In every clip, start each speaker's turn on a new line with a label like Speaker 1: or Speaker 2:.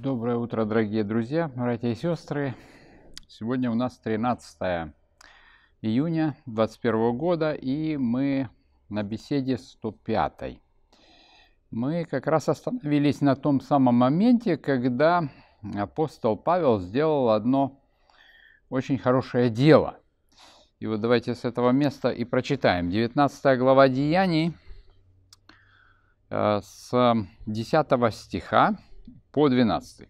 Speaker 1: Доброе утро, дорогие друзья, братья и сестры. Сегодня у нас 13 июня 2021 года, и мы на беседе 105. Мы как раз остановились на том самом моменте, когда апостол Павел сделал одно очень хорошее дело. И вот давайте с этого места и прочитаем. 19 глава Деяний э, с 10 стиха по 12.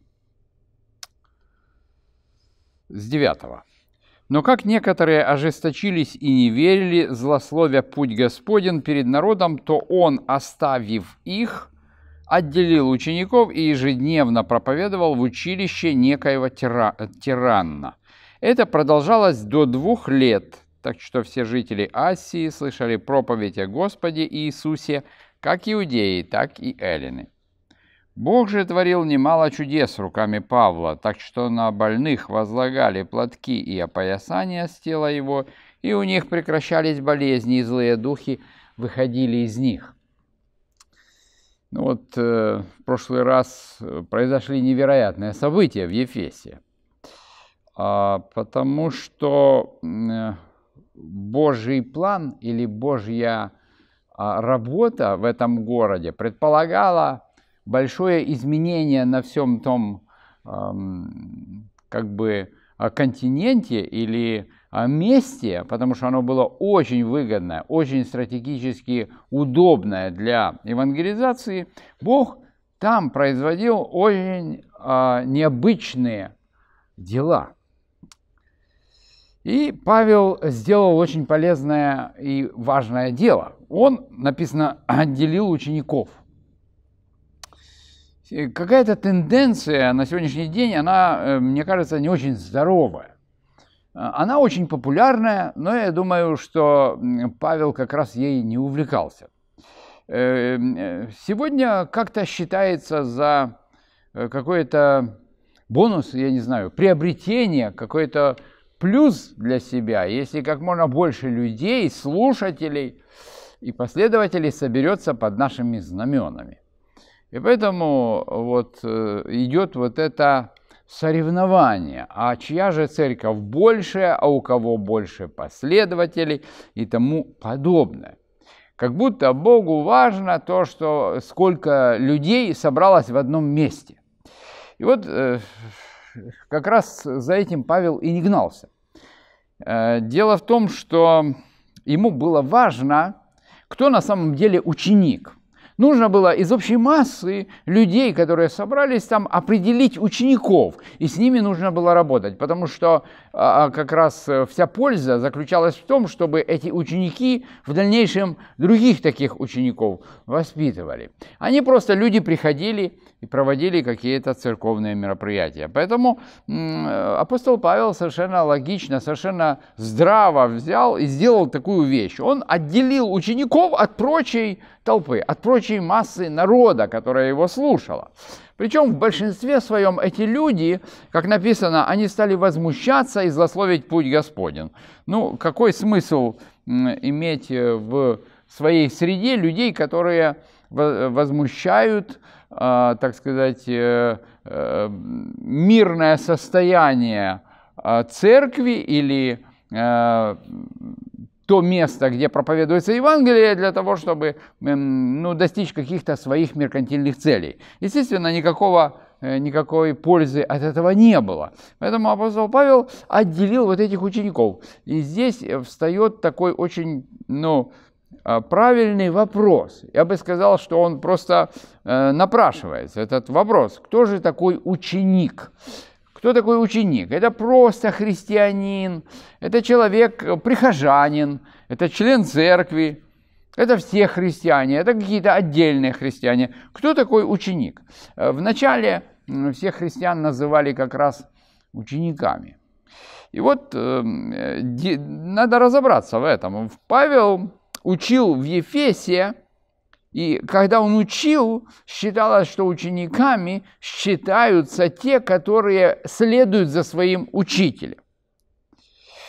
Speaker 1: С 9. Но как некоторые ожесточились и не верили, злословя путь Господен перед народом, то Он, оставив их, отделил учеников и ежедневно проповедовал в училище некоего тира... тиранна. Это продолжалось до двух лет, так что все жители Асии слышали проповедь о Господе Иисусе, как иудеи, так и эллины. Бог же творил немало чудес руками Павла, так что на больных возлагали платки и опоясания с тела его, и у них прекращались болезни, и злые духи выходили из них. Ну вот э, в прошлый раз э, произошли невероятные события в Ефесе, а, потому что э, Божий план или Божья а, работа в этом городе предполагала большое изменение на всем том как бы континенте или месте, потому что оно было очень выгодное, очень стратегически удобное для евангелизации, Бог там производил очень а, необычные дела. И Павел сделал очень полезное и важное дело. Он, написано, отделил учеников какая-то тенденция на сегодняшний день, она, э, мне кажется, не очень здоровая. Э, она очень популярная, но я думаю, что Павел как раз ей не увлекался. Э, сегодня как-то считается за какой-то бонус, я не знаю, приобретение, какой-то плюс для себя, если как можно больше людей, слушателей и последователей соберется под нашими знаменами. И поэтому вот э, идет вот это соревнование, а чья же церковь большая, а у кого больше последователей и тому подобное. Как будто Богу важно то, что сколько людей собралось в одном месте. И вот э, как раз за этим Павел и не гнался. Э, дело в том, что ему было важно, кто на самом деле ученик. Нужно было из общей массы людей, которые собрались там, определить учеников, и с ними нужно было работать, потому что а, а как раз э, вся польза заключалась в том, чтобы эти ученики в дальнейшем других таких учеников воспитывали. Они просто люди приходили, и проводили какие-то церковные мероприятия. Поэтому апостол Павел совершенно логично, совершенно здраво взял и сделал такую вещь. Он отделил учеников от прочей толпы, от прочей массы народа, которая его слушала. Причем в большинстве своем эти люди, как написано, они стали возмущаться и злословить путь Господен. Ну, какой смысл иметь э, в своей среде людей, которые возмущают а, так сказать, э, э, мирное состояние а, церкви или э, то место, где проповедуется Евангелие, для того, чтобы эм, ну, достичь каких-то своих меркантильных целей. Естественно, никакого никакой пользы от этого не было. Поэтому апостол Павел отделил вот этих учеников. И здесь встает такой очень, ну, а, правильный вопрос. Я бы сказал, что он просто э, напрашивается, этот вопрос. Кто же такой ученик? Кто такой ученик? Это просто христианин, это человек, э, прихожанин, это член церкви, это все христиане, это какие-то отдельные христиане. Кто такой ученик? Э, вначале всех христиан называли как раз учениками. И вот эм, надо разобраться в этом. Павел учил в Ефесе, и когда он учил, считалось, что учениками считаются те, которые следуют за своим учителем.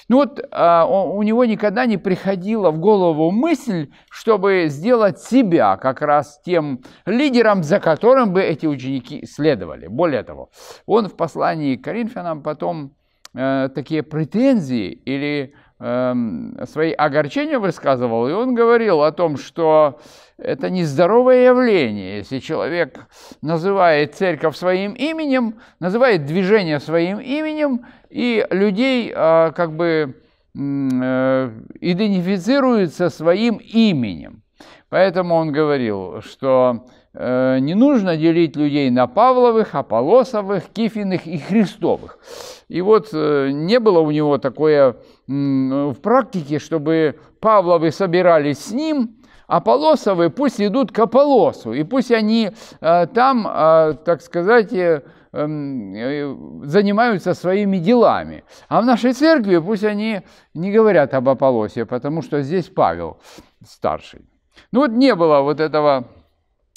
Speaker 1: Ну вот а, у него никогда не приходила в голову мысль, чтобы сделать себя как раз тем лидером, за которым бы эти ученики следовали. Более того, он в послании к Коринфянам потом э, такие претензии или Эм, свои огорчения высказывал, и он говорил о том, что это нездоровое явление, если человек называет церковь своим именем, называет движение своим именем, и людей э, как бы э, идентифицируется своим именем. Поэтому он говорил, что Э, не нужно делить людей на Павловых, Аполосовых, Кифиных и Христовых. И вот э, не было у него такое в практике, чтобы Павловы собирались с ним, Аполосовы пусть идут к Аполосу, и пусть они э, там, так сказать, эм, занимаются своими делами. А в нашей церкви пусть они не говорят об Аполосе, потому что здесь Павел старший. Ну вот не было вот этого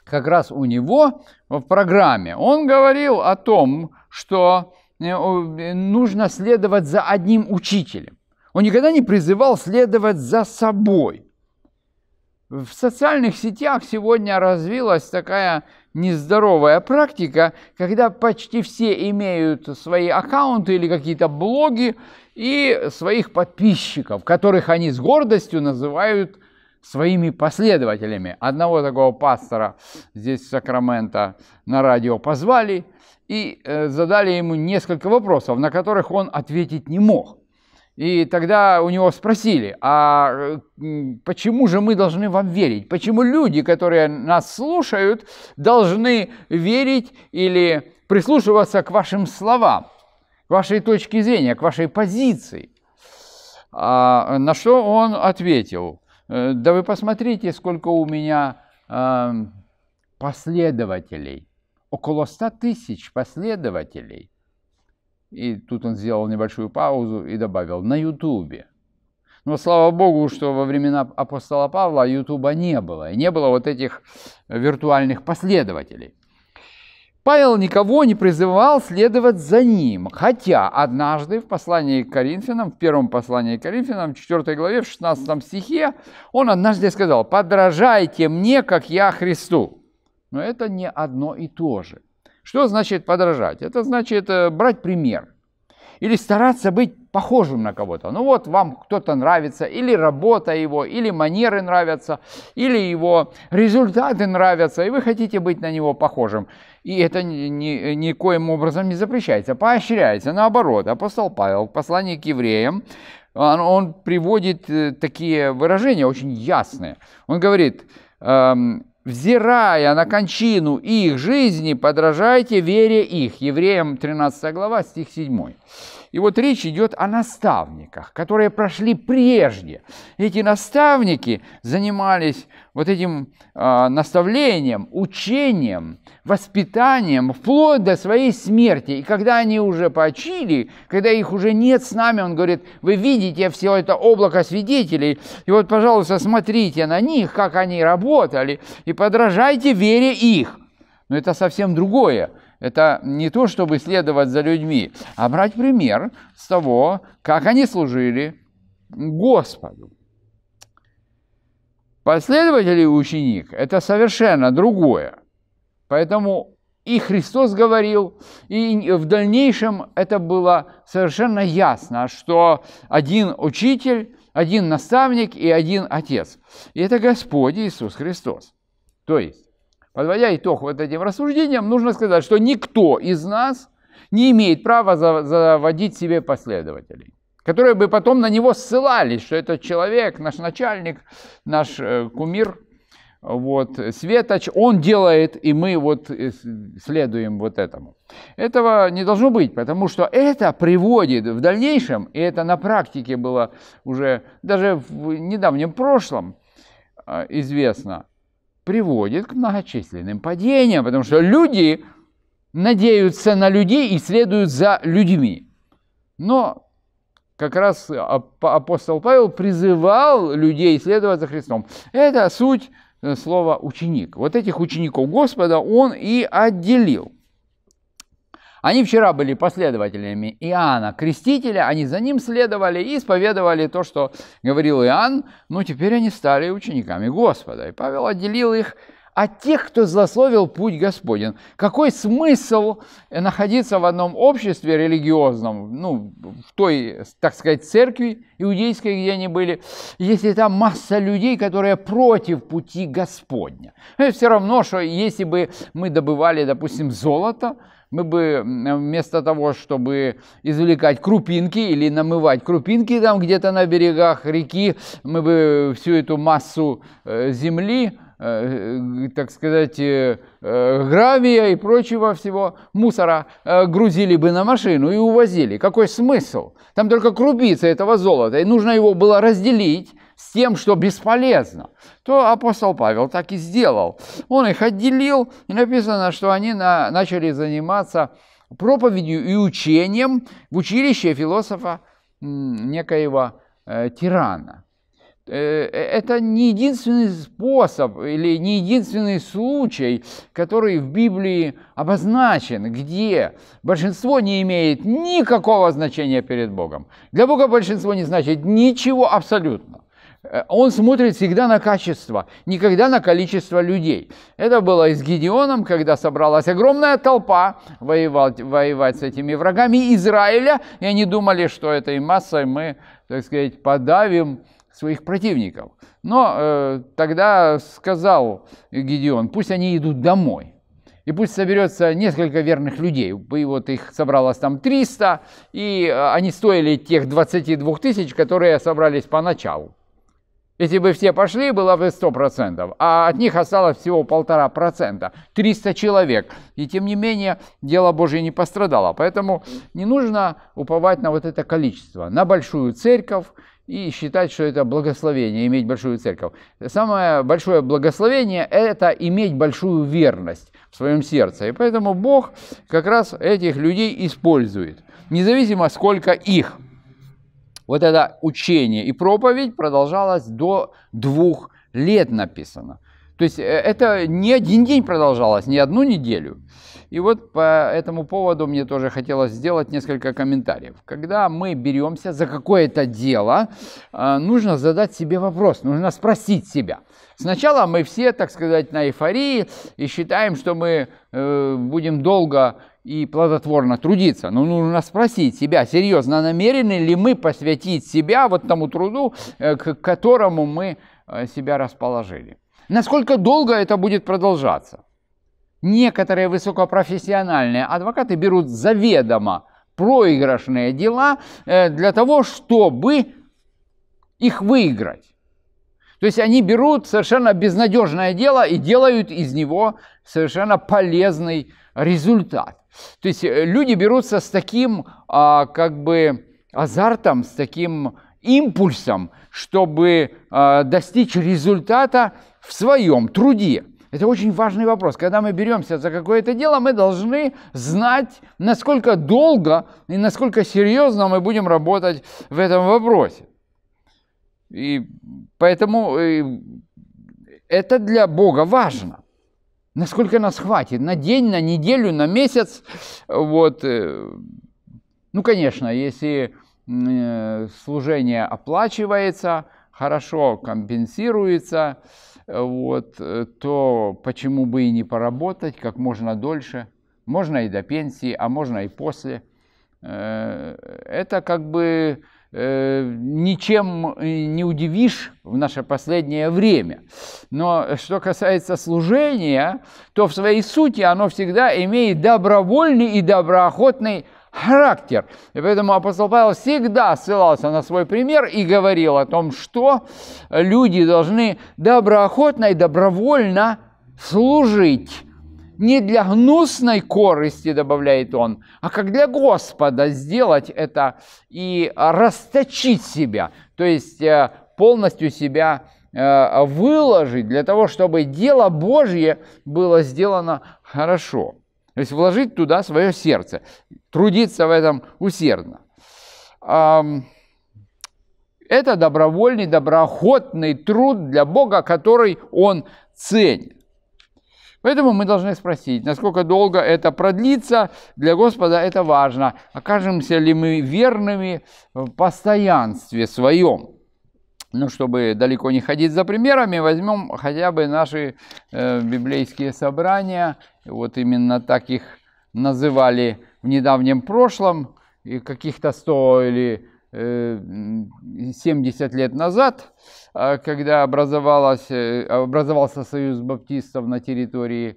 Speaker 1: как раз у него в программе. Он говорил о том, что э, э, нужно следовать за одним учителем. Он никогда не призывал следовать за собой. В социальных сетях сегодня развилась такая нездоровая практика, когда почти все имеют свои аккаунты или какие-то блоги и своих подписчиков, которых они с гордостью называют своими последователями. Одного такого пастора здесь Сакрамента на радио позвали и э, задали ему несколько вопросов, на которых он ответить не мог. И тогда у него спросили, а э, почему же мы должны вам верить? Почему люди, которые нас слушают, должны верить или прислушиваться к вашим словам, к вашей точке зрения, к вашей позиции? А на что он ответил? Э, да вы посмотрите, сколько у меня последователей. Около ста тысяч последователей. И тут он сделал небольшую паузу и добавил «на Ютубе». Но слава Богу, что во времена апостола Павла Ютуба не было. И не было вот этих виртуальных последователей. Павел никого не призывал следовать за ним, хотя однажды в послании к Коринфянам, в первом послании к Коринфянам, в 4 главе, в 16 стихе, он однажды сказал, «Подражайте мне, как я Христу». Но это не одно и то же. Что значит подражать? Это значит э, брать пример или стараться быть похожим на кого-то. Ну вот вам кто-то нравится, или работа его, или манеры нравятся, или его результаты нравятся, и вы хотите быть на него похожим. И это ни, ни, никоим образом не запрещается, поощряется. Наоборот, апостол Павел, послание к евреям, он, он приводит э, такие выражения очень ясные. Он говорит, эм, взирая на кончину их жизни, подражайте вере их. Евреям 13 глава, стих 7. И вот речь идет о наставниках, которые прошли прежде. Эти наставники занимались вот этим э, наставлением, учением воспитанием вплоть до своей смерти. И когда они уже почили, когда их уже нет с нами, он говорит, вы видите все это облако свидетелей, и вот, пожалуйста, смотрите на них, как они работали, и подражайте вере их. Но это совсем другое. Это не то, чтобы следовать за людьми, а брать пример с того, как они служили Господу. Последователь и ученик – это совершенно другое. Поэтому и Христос говорил, и в дальнейшем это было совершенно ясно, что один учитель, один наставник и один отец. И это Господь Иисус Христос. То есть, подводя итог вот этим рассуждениям, нужно сказать, что никто из нас не имеет права заводить себе последователей которые бы потом на него ссылались, что этот человек, наш начальник, наш э, кумир, вот, светоч, он делает, и мы вот э, следуем вот этому. Этого не должно быть, потому что это приводит в дальнейшем, и это на практике было уже даже в недавнем прошлом а, известно, приводит к многочисленным падениям, потому что люди надеются на людей и следуют за людьми. Но как раз апостол Павел призывал людей следовать за Христом. Это суть Э, слово ученик. Вот этих учеников Господа он и отделил. Они вчера были последователями Иоанна Крестителя, они за ним следовали и исповедовали то, что говорил Иоанн, но ну, теперь они стали учениками Господа. И Павел отделил их а тех, кто злословил путь Господен. Какой смысл находиться в одном обществе религиозном, ну, в той, так сказать, церкви иудейской, где они были, если там масса людей, которые против пути Господня? Это все равно, что если бы мы добывали, допустим, золото, мы бы вместо того, чтобы извлекать крупинки или намывать крупинки там где-то на берегах реки, мы бы всю эту массу э, земли Э, э, так сказать, э, гравия и прочего всего мусора грузили бы на машину и увозили. Какой смысл? Там только крупица этого золота, и нужно его было разделить с тем, что бесполезно, то апостол Павел так и сделал. Он их отделил, и написано, что они на, начали заниматься проповедью и учением в училище философа некоего э, тирана. Э, э, это не единственный способ или не единственный случай, который в Библии обозначен, где большинство не имеет никакого значения перед Богом. Для Бога большинство не значит ничего абсолютно. Э, он смотрит всегда на качество, никогда на количество людей. Это было и с Гедеоном, когда собралась огромная толпа воевать, воевать с этими врагами Израиля, и они думали, что этой массой мы, так сказать, подавим своих противников. Но э, тогда сказал Гедеон, пусть они идут домой. И пусть соберется несколько верных людей. И вот их собралось там 300, и э, они стоили тех 22 тысяч, которые собрались поначалу. Если бы все пошли, было бы 100%, а от них осталось всего полтора процента, 300 человек. И тем не менее, дело Божье не пострадало. Поэтому не нужно уповать на вот это количество, на большую церковь, и считать, что это благословение, иметь большую церковь. Самое большое благословение – это иметь большую верность в своем сердце. И поэтому Бог как раз этих людей использует, независимо сколько их. Вот это учение и проповедь продолжалась до двух лет написано. То есть э, это не один день продолжалось, не одну неделю. И вот по этому поводу мне тоже хотелось сделать несколько комментариев. Когда мы беремся за какое-то дело, э, нужно задать себе вопрос, нужно спросить себя. Сначала мы все, так сказать, на эйфории и считаем, что мы э, будем долго и плодотворно трудиться. Но нужно спросить себя, серьезно, намерены ли мы посвятить себя вот тому труду, к которому мы себя расположили. Насколько долго это будет продолжаться? Некоторые высокопрофессиональные адвокаты берут заведомо проигрышные дела э, для того, чтобы их выиграть. То есть они берут совершенно безнадежное дело и делают из него совершенно полезный результат. То есть э, люди берутся с таким а, как бы азартом, с таким импульсом, чтобы а, достичь результата, в своем труде. Это очень важный вопрос. Когда мы беремся за какое-то дело, мы должны знать, насколько долго и насколько серьезно мы будем работать в этом вопросе. И поэтому э, это для Бога важно. Насколько нас хватит? На день, на неделю, на месяц? Вот. Э, ну, конечно, если э, служение оплачивается, хорошо компенсируется, вот, э, то почему бы и не поработать как можно дольше, можно и до пенсии, а можно и после. Э, это как бы э, ничем не удивишь в наше последнее время. Но что касается служения, то в своей сути оно всегда имеет добровольный и доброохотный характер. И поэтому апостол Павел всегда ссылался на свой пример и говорил о том, что люди должны доброохотно и добровольно служить. Не для гнусной корысти, добавляет он, а как для Господа сделать это и расточить себя, то есть э, полностью себя э, выложить для того, чтобы дело Божье было сделано хорошо. То есть вложить туда свое сердце, трудиться в этом усердно. Это добровольный, доброохотный труд для Бога, который он ценит. Поэтому мы должны спросить, насколько долго это продлится, для Господа это важно. Окажемся ли мы верными в постоянстве своем? ну, чтобы далеко не ходить за примерами, возьмем хотя бы наши э, библейские собрания. Вот именно так их называли в недавнем прошлом, и каких-то 100 или э, 70 лет назад, а, когда э, образовался союз баптистов на территории э,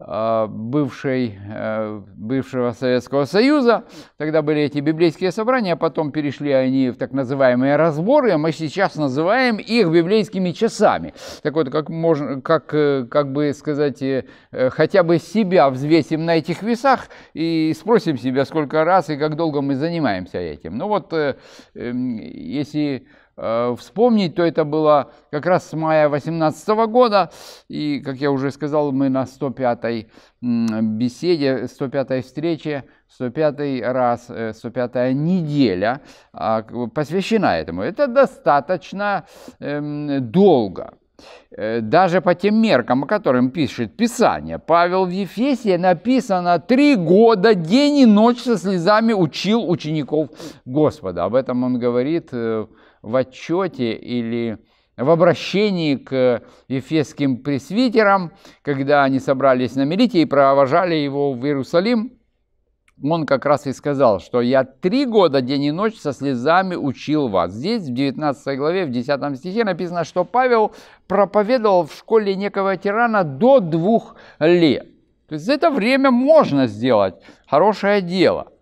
Speaker 1: а, бывшей, э, бывшего Советского Союза. Тогда были эти библейские собрания, а потом перешли они в так называемые разборы, а мы сейчас называем их библейскими часами. Так вот, как, можно, как, э, как бы сказать, э, хотя бы себя взвесим на этих весах и спросим себя, сколько раз и как долго мы занимаемся этим. Ну вот, эм, если Э, вспомнить, то это было как раз с мая 2018 года. И, как я уже сказал, мы на 105-й беседе, 105-й встрече, 105-й раз, 105-я э, неделя а, посвящена этому. Это достаточно эм, долго. Э, даже по тем меркам, о которым пишет Писание, Павел в Ефесе написано «Три года день и ночь со слезами учил учеников Господа». Об этом он говорит в в отчете или в обращении к э, ефесским пресвитерам, когда они собрались на Мелите и провожали его в Иерусалим, он как раз и сказал, что я три года день и ночь со слезами учил вас. Здесь, в 19 главе, в 10 стихе написано, что Павел проповедовал в школе некого тирана до двух лет. То есть за это время можно сделать хорошее дело.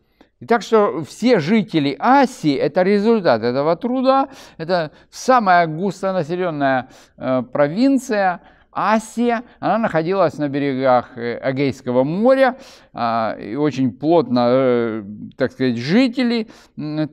Speaker 1: И так что все жители Асии – это результат этого труда, это самая густонаселенная э, провинция – Асия. Она находилась на берегах Агейского э, моря, а, и очень плотно, э, так сказать, жители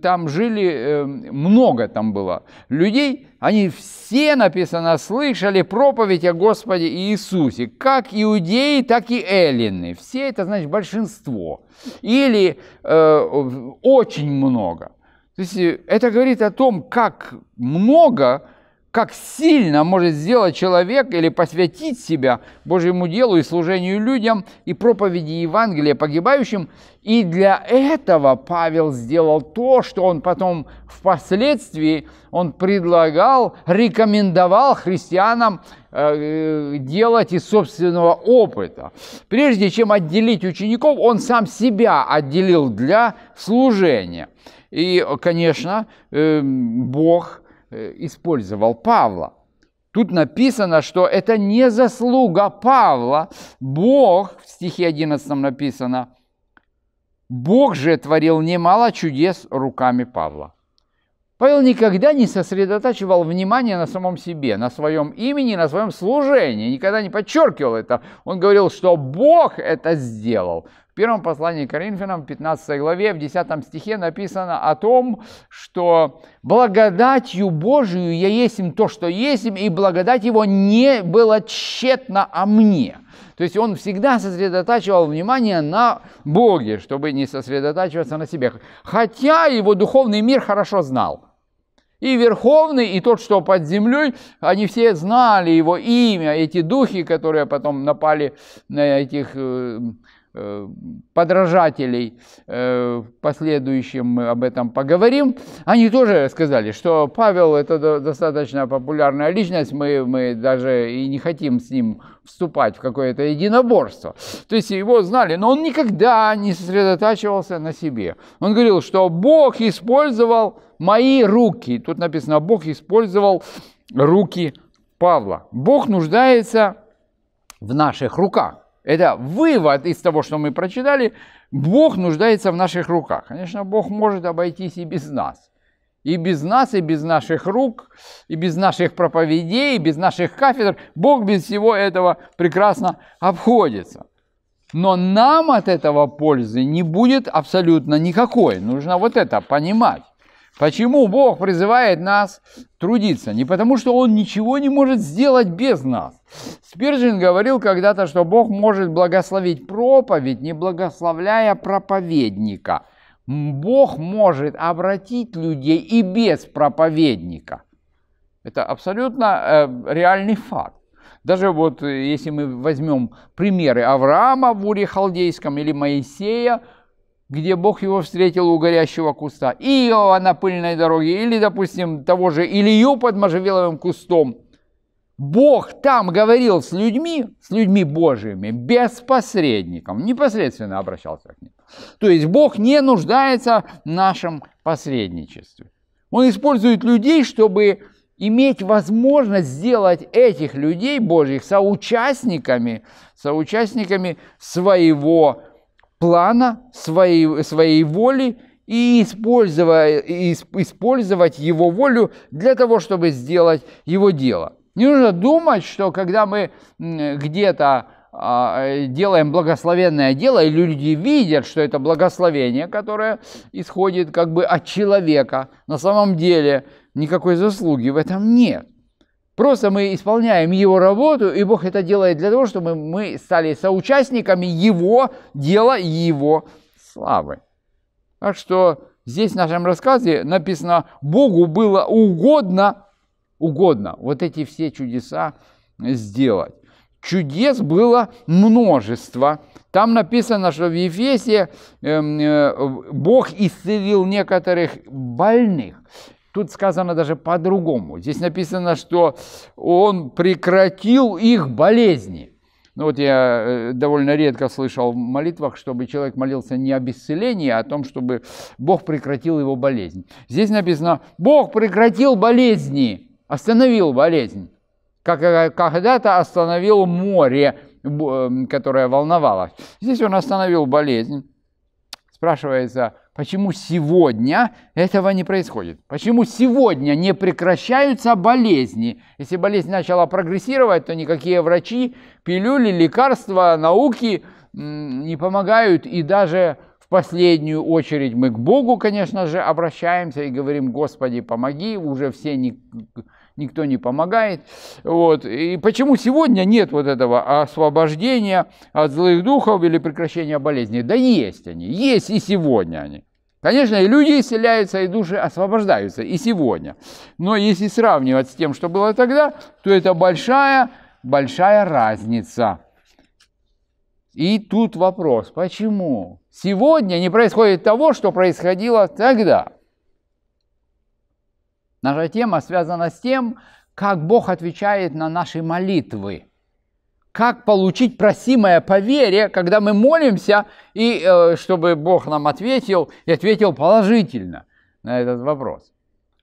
Speaker 1: там жили, э, много там было людей. Они все, написано, слышали проповедь о Господе Иисусе, как иудеи, так и эллины. Все это, значит, большинство. Или очень много. То есть это говорит о том, как много как сильно может сделать человек или посвятить себя Божьему делу и служению людям и проповеди Евангелия погибающим. И для этого Павел сделал то, что он потом впоследствии он предлагал, рекомендовал христианам э, делать из собственного опыта. Прежде чем отделить учеников, он сам себя отделил для служения. И, конечно, э, Бог – Э, использовал Павла. Тут написано, что это не заслуга Павла. Бог, в стихе 11 написано, Бог же творил немало чудес руками Павла. Павел никогда не сосредотачивал внимание на самом себе, на своем имени, на своем служении, никогда не подчеркивал это. Он говорил, что Бог это сделал, первом послании к Коринфянам, 15 главе, в 10 стихе написано о том, что благодатью Божию я есть им то, что есть им, и благодать его не была тщетна о мне. То есть он всегда сосредотачивал внимание на Боге, чтобы не сосредотачиваться на себе. Хотя его духовный мир хорошо знал – и Верховный, и тот, что под землей, они все знали его имя, эти духи, которые потом напали на этих э, Э, подражателей, э, в последующем мы об этом поговорим, они тоже сказали, что Павел это достаточно популярная личность, мы, мы даже и не хотим с ним вступать в какое-то единоборство. То есть его знали, но он никогда не сосредотачивался на себе. Он говорил, что Бог использовал мои руки. Тут написано, Бог использовал руки Павла. Бог нуждается в наших руках. Это вывод из того, что мы прочитали. Бог нуждается в наших руках. Конечно, Бог может обойтись и без нас. И без нас, и без наших рук, и без наших проповедей, и без наших кафедр. Бог без всего этого прекрасно обходится. Но нам от этого пользы не будет абсолютно никакой. Нужно вот это понимать. Почему Бог призывает нас трудиться? Не потому, что Он ничего не может сделать без нас. Спиржин говорил когда-то, что Бог может благословить проповедь, не благословляя проповедника. Бог может обратить людей и без проповедника. Это абсолютно э, реальный факт. Даже вот э, если мы возьмем примеры Авраама в Уре Халдейском или Моисея – где Бог его встретил у горящего куста. И Иова на пыльной дороге, или, допустим, того же Илью под можжевеловым кустом. Бог там говорил с людьми, с людьми Божьими, без посредников, непосредственно обращался к ним. То есть Бог не нуждается в нашем посредничестве. Он использует людей, чтобы иметь возможность сделать этих людей Божьих соучастниками, соучастниками своего плана, своей, своей воли и использовать, использовать его волю для того, чтобы сделать его дело. Не нужно думать, что когда мы где-то а, делаем благословенное дело, и люди видят, что это благословение, которое исходит как бы от человека. На самом деле никакой заслуги в этом нет. Просто мы исполняем Его работу, и Бог это делает для того, чтобы мы стали соучастниками Его дела и Его славы. Так что здесь в нашем рассказе написано, Богу было угодно, угодно вот эти все чудеса сделать. Чудес было множество. Там написано, что в Ефесе эм, э, Бог исцелил некоторых больных. Тут сказано даже по-другому. Здесь написано, что он прекратил их болезни. Ну вот я э, довольно редко слышал в молитвах, чтобы человек молился не об исцелении, а о том, чтобы Бог прекратил его болезнь. Здесь написано, Бог прекратил болезни, остановил болезнь, как э, когда-то остановил море, эм, которое волновалось. Здесь он остановил болезнь. Спрашивается, Почему сегодня этого не происходит? Почему сегодня не прекращаются болезни? Если болезнь начала прогрессировать, то никакие врачи, пилюли, лекарства, науки не помогают. И даже в последнюю очередь мы к Богу, конечно же, обращаемся и говорим, Господи, помоги, уже все не никто не помогает. Вот. И почему сегодня нет вот этого освобождения от злых духов или прекращения болезни? Да есть они, есть и сегодня они. Конечно, и люди исцеляются, и души освобождаются, и сегодня. Но если сравнивать с тем, что было тогда, то это большая, большая разница. И тут вопрос, почему сегодня не происходит того, что происходило тогда? Наша тема связана с тем, как Бог отвечает на наши молитвы. Как получить просимое по вере, когда мы молимся, и э, чтобы Бог нам ответил, и ответил положительно на этот вопрос.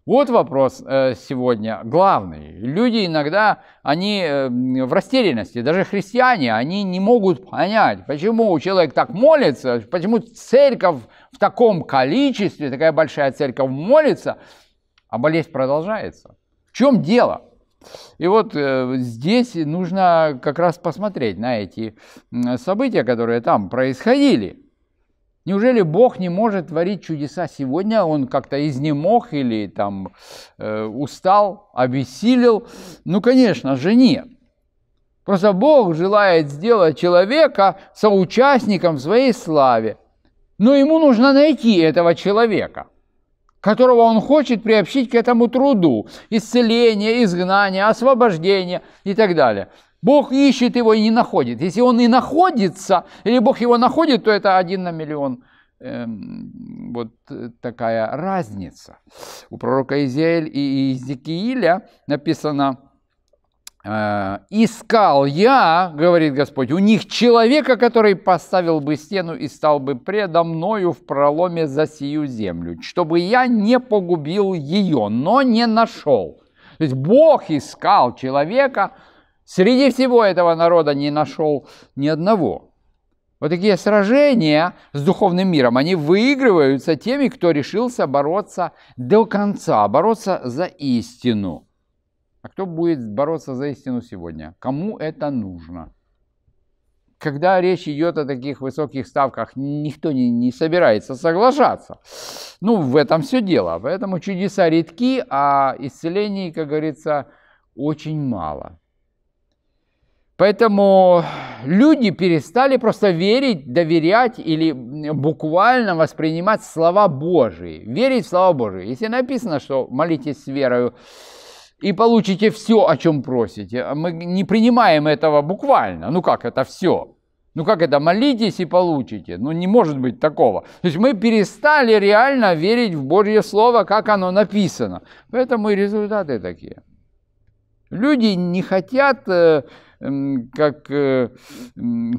Speaker 1: Вот вопрос э, сегодня главный. Люди иногда, они э, в растерянности, даже христиане, они не могут понять, почему человек так молится, почему церковь в таком количестве, такая большая церковь молится – а болезнь продолжается. В чем дело? И вот э, здесь нужно как раз посмотреть на эти события, которые там происходили. Неужели Бог не может творить чудеса сегодня? Он как-то изнемог или там э, устал, обессилел? Ну, конечно же, нет. Просто Бог желает сделать человека соучастником в своей славе. Но ему нужно найти этого человека – которого он хочет приобщить к этому труду. Исцеление, изгнание, освобождение и так далее. Бог ищет его и не находит. Если он и находится, или Бог его находит, то это один на миллион. Эм, вот э, такая разница. У пророка Изеэль и Иезекииля написано – Э, искал я, говорит Господь, у них человека, который поставил бы стену и стал бы предо мною в проломе за сию землю, чтобы я не погубил ее, но не нашел. То есть Бог искал человека, среди всего этого народа не нашел ни одного. Вот такие сражения с духовным миром, они выигрываются теми, кто решился бороться до конца, бороться за истину – а кто будет бороться за истину сегодня? Кому это нужно? Когда речь идет о таких высоких ставках, никто не, не собирается соглашаться. Ну, в этом все дело. Поэтому чудеса редки, а исцелений, как говорится, очень мало. Поэтому люди перестали просто верить, доверять или буквально воспринимать слова Божии. Верить в слова Божии. Если написано, что молитесь с верою, и получите все, о чем просите. А мы не принимаем этого буквально. Ну как это все? Ну как это, молитесь и получите? Ну не может быть такого. То есть мы перестали реально верить в Божье Слово, как оно написано. Поэтому и результаты такие. Люди не хотят, э, как э,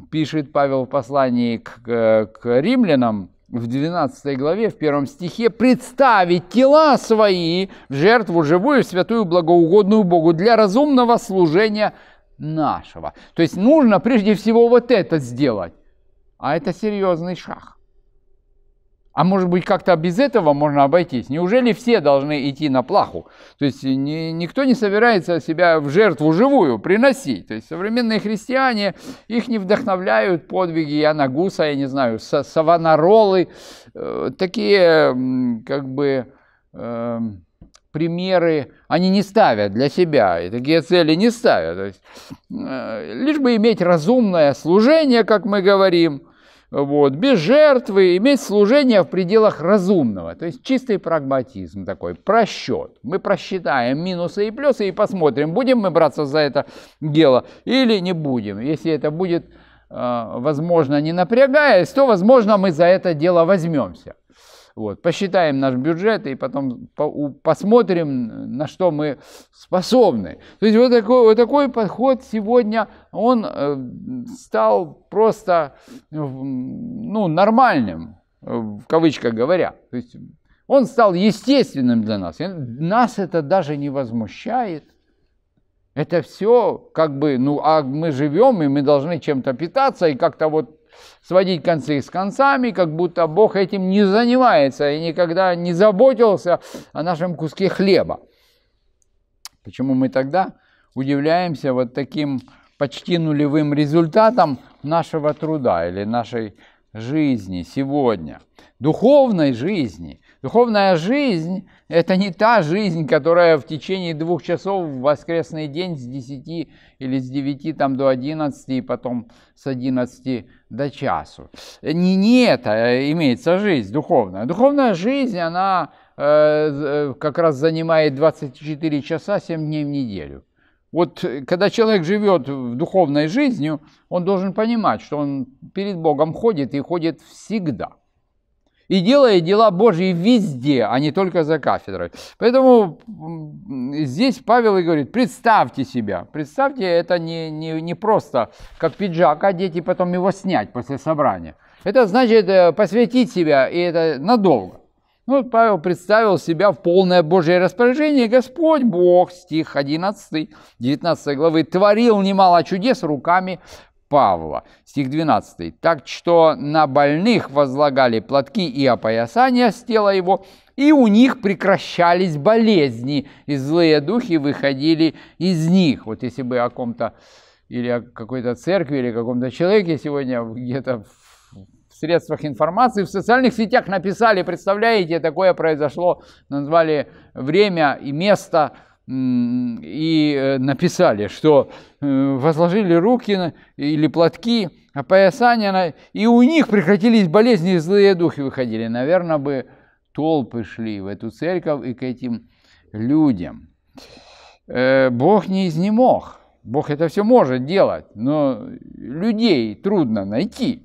Speaker 1: пишет Павел в послании к, э, к римлянам, в 12 главе, в первом стихе, представить тела свои в жертву живую, святую, благоугодную Богу для разумного служения нашего. То есть нужно прежде всего вот это сделать. А это серьезный шаг. А может быть, как-то без этого можно обойтись? Неужели все должны идти на плаху? То есть ни, никто не собирается себя в жертву живую приносить. То есть современные христиане, их не вдохновляют подвиги Яна Гуса, я не знаю, Савонаролы, э, такие как бы... Э, примеры они не ставят для себя, и такие цели не ставят. То есть, э, лишь бы иметь разумное служение, как мы говорим – вот, без жертвы, иметь служение в пределах разумного. То есть чистый прагматизм такой, просчет. Мы просчитаем минусы и плюсы и посмотрим, будем мы браться за это дело или не будем. Если это будет, э, возможно, не напрягаясь, то, возможно, мы за это дело возьмемся. Вот. Посчитаем наш бюджет и потом посмотрим, на что мы способны. То есть вот такой, вот такой подход сегодня, он э, стал просто э, ну, нормальным, э, в кавычках говоря. То есть он стал естественным для нас. Нас это даже не возмущает. Это все как бы, ну, а мы живем, и мы должны чем-то питаться, и как-то вот сводить концы с концами, как будто Бог этим не занимается и никогда не заботился о нашем куске хлеба. Почему мы тогда удивляемся вот таким почти нулевым результатом нашего труда или нашей жизни сегодня, духовной жизни – Духовная жизнь – это не та жизнь, которая в течение двух часов в воскресный день с 10 или с 9 там, до 11 и потом с 11 до часу. Не, не это имеется жизнь духовная. Духовная жизнь, она э, э как раз занимает 24 часа 7 дней в неделю. Вот э, когда человек живет духовной жизнью, он должен понимать, что он перед Богом ходит и ходит всегда – и делает дела Божьи везде, а не только за кафедрой. Поэтому здесь Павел и говорит, представьте себя. Представьте, это не, не, не просто как пиджак, а дети потом его снять после собрания. Это значит э, посвятить себя, и это надолго. Ну, Павел представил себя в полное Божье распоряжение. Господь Бог, стих 11, 19 главы, творил немало чудес руками Павла. Стих 12. «Так что на больных возлагали платки и опоясания с тела его, и у них прекращались болезни, и злые духи выходили из них». Вот если бы о ком-то или о какой-то церкви, или о каком-то человеке сегодня где-то в средствах информации, в социальных сетях написали, представляете, такое произошло, назвали время и место – и э, написали, что э, возложили руки или платки, опоясания, а и у них прекратились болезни, и злые духи выходили. Наверное, бы толпы шли в эту церковь и к этим людям. Э, Бог не изнемог. Бог это все может делать, но людей трудно найти.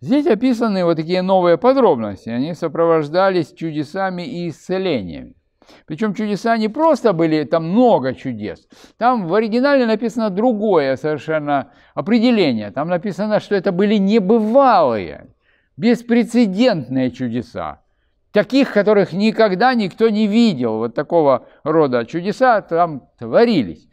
Speaker 1: Здесь описаны вот такие новые подробности. Они сопровождались чудесами и исцелениями. Причем чудеса не просто были, там много чудес. Там в оригинале написано другое совершенно определение. Там написано, что это были небывалые, беспрецедентные чудеса. Таких, которых никогда никто не видел. Вот такого рода чудеса там творились.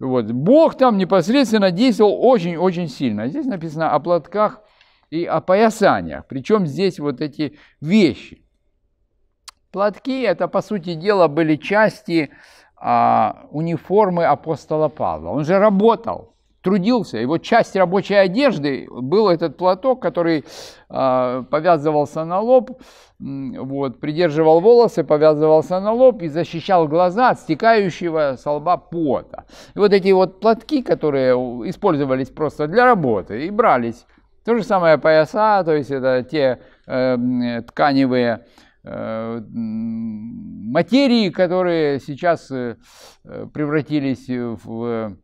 Speaker 1: Вот. Бог там непосредственно действовал очень-очень сильно. Здесь написано о платках и о поясаниях. Причем здесь вот эти вещи. Платки – это, по сути дела, были части а, униформы апостола Павла. Он же работал, трудился. Его часть рабочей одежды был этот платок, который а, повязывался на лоб, вот, придерживал волосы, повязывался на лоб и защищал глаза от стекающего со лба пота. И вот эти вот платки, которые использовались просто для работы и брались. То же самое пояса, то есть это те э, тканевые Э, материи, которые сейчас э, э, превратились в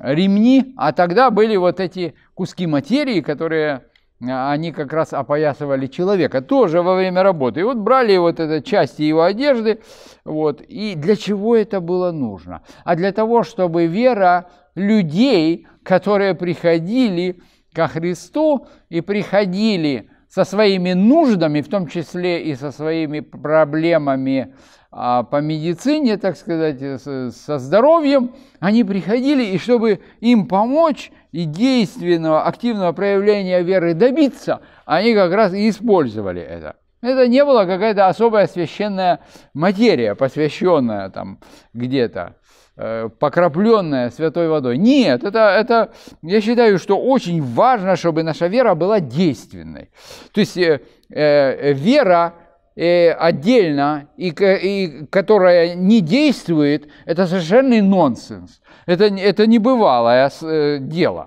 Speaker 1: ремни, а тогда были вот эти куски материи, которые а, они как раз опоясывали человека тоже во время работы. И вот брали вот это части его одежды, вот. И для чего это было нужно? А для того, чтобы вера людей, которые приходили ко Христу и приходили со своими нуждами, в том числе и со своими проблемами а, по медицине, так сказать, э, со здоровьем, они приходили, и чтобы им помочь и действенного, активного проявления веры добиться, они как раз и использовали это. Это не была какая-то особая священная материя, посвященная там где-то. Э, покрапленная святой водой. Нет, это, это, я считаю, что очень важно, чтобы наша вера была действенной. То есть э, э, вера э, отдельно, и, и, которая не действует, это совершенно нонсенс. Это, это небывалое э, дело.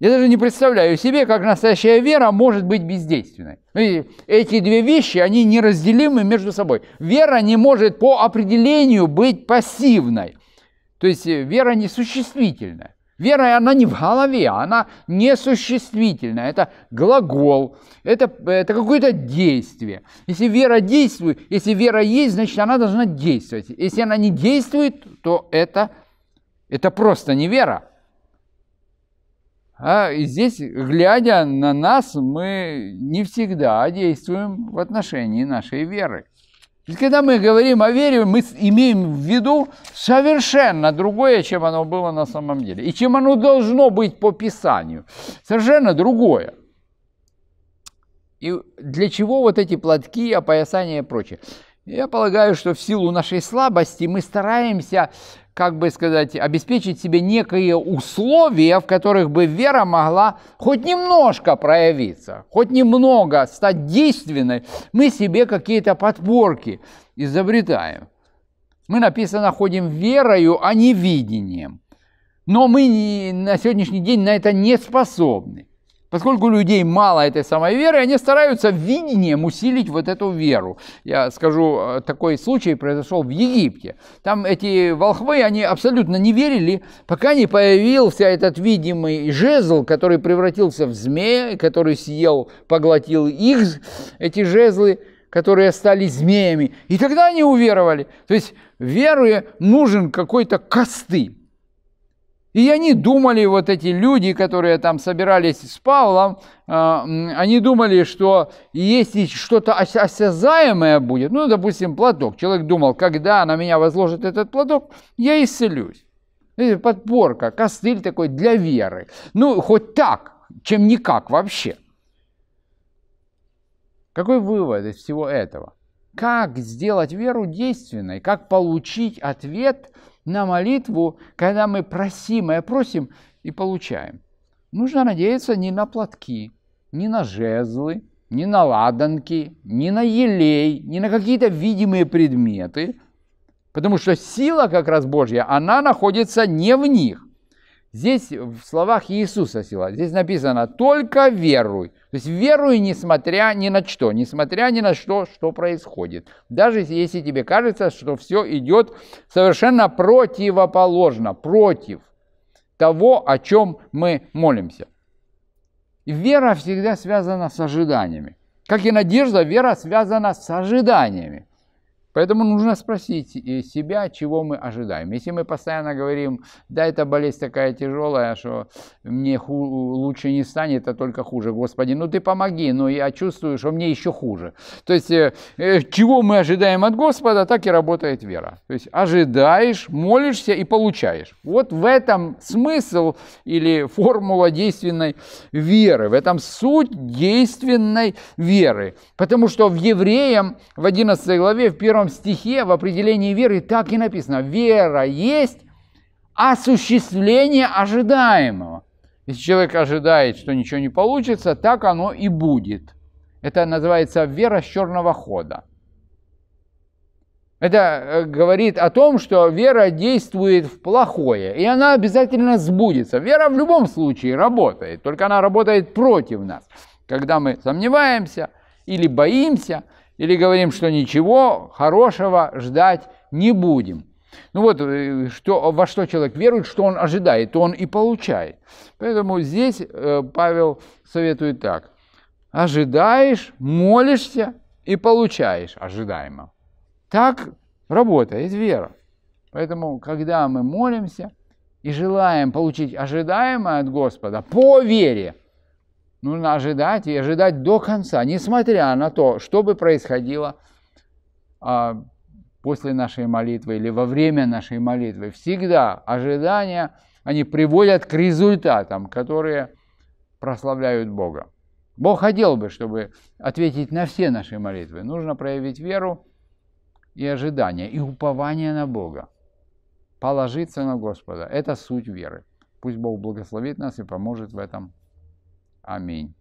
Speaker 1: Я даже не представляю себе, как настоящая вера может быть бездейственной. Эти две вещи, они неразделимы между собой. Вера не может по определению быть пассивной. То есть э, вера несуществительная. Вера, она не в голове, она несуществительная. Это глагол, это, это какое-то действие. Если вера действует, если вера есть, значит, она должна действовать. Если она не действует, то это, это просто не вера. А здесь, глядя на нас, мы не всегда действуем в отношении нашей веры. Ведь когда мы говорим о вере, мы имеем в виду совершенно другое, чем оно было на самом деле. И чем оно должно быть по Писанию. Совершенно другое. И для чего вот эти платки, опоясания и прочее? Я полагаю, что в силу нашей слабости мы стараемся как бы сказать, обеспечить себе некие условия, в которых бы вера могла хоть немножко проявиться, хоть немного стать действенной, мы себе какие-то подпорки изобретаем. Мы, написано, ходим верою, а не видением. Но мы не, на сегодняшний день на это не способны. Поскольку у людей мало этой самой веры, они стараются видением усилить вот эту веру. Я скажу, э, такой случай произошел в Египте. Там эти волхвы, они абсолютно не верили, пока не появился этот видимый жезл, который превратился в змея, который съел, поглотил их, эти жезлы, которые стали змеями. И тогда они уверовали. То есть вере нужен какой-то костыль. И они думали, вот эти люди, которые там собирались с Павлом, а, они думали, что если что-то осязаемое будет, ну, допустим, платок. Человек думал, когда на меня возложит этот платок, я исцелюсь. Подборка, костыль такой для веры. Ну, хоть так, чем никак вообще. Какой вывод из всего этого? Как сделать веру действенной? Как получить ответ – на молитву, когда мы просим, просимое просим и получаем. Нужно надеяться не на платки, не на жезлы, не на ладанки, не на елей, не на какие-то видимые предметы, потому что сила как раз Божья, она находится не в них. Здесь в словах Иисуса сила. Здесь написано «только веруй». То есть веруй, несмотря ни на что, несмотря ни на что, что происходит. Даже если тебе кажется, что все идет совершенно противоположно, против того, о чем мы молимся. вера всегда связана с ожиданиями. Как и надежда, вера связана с ожиданиями. Поэтому нужно спросить себя, чего мы ожидаем. Если мы постоянно говорим, да, эта болезнь такая тяжелая, что мне ху- лучше не станет, а только хуже. Господи, ну ты помоги, но я чувствую, что мне еще хуже. То есть, э, э, чего мы ожидаем от Господа, так и работает вера. То есть, ожидаешь, молишься и получаешь. Вот в этом смысл или формула действенной веры, в этом суть действенной веры. Потому что в Евреям в 11 главе, в первом этом стихе в определении веры так и написано. Вера есть осуществление ожидаемого. Если человек ожидает, что ничего не получится, так оно и будет. Это называется вера с черного хода. Это э, говорит о том, что вера действует в плохое, и она обязательно сбудется. Вера в любом случае работает, только она работает против нас. Когда мы сомневаемся или боимся – или говорим, что ничего хорошего ждать не будем. Ну вот, э, что, во что человек верует, что он ожидает, то он и получает. Поэтому здесь э, Павел советует так. Ожидаешь, молишься и получаешь ожидаемо. Так работает вера. Поэтому, когда мы молимся и желаем получить ожидаемое от Господа по вере, Нужно ожидать и ожидать до конца, несмотря на то, что бы происходило а, после нашей молитвы или во время нашей молитвы. Всегда ожидания, они приводят к результатам, которые прославляют Бога. Бог хотел бы, чтобы ответить на все наши молитвы. Нужно проявить веру и ожидание, и упование на Бога. Положиться на Господа – это суть веры. Пусть Бог благословит нас и поможет в этом. Amém.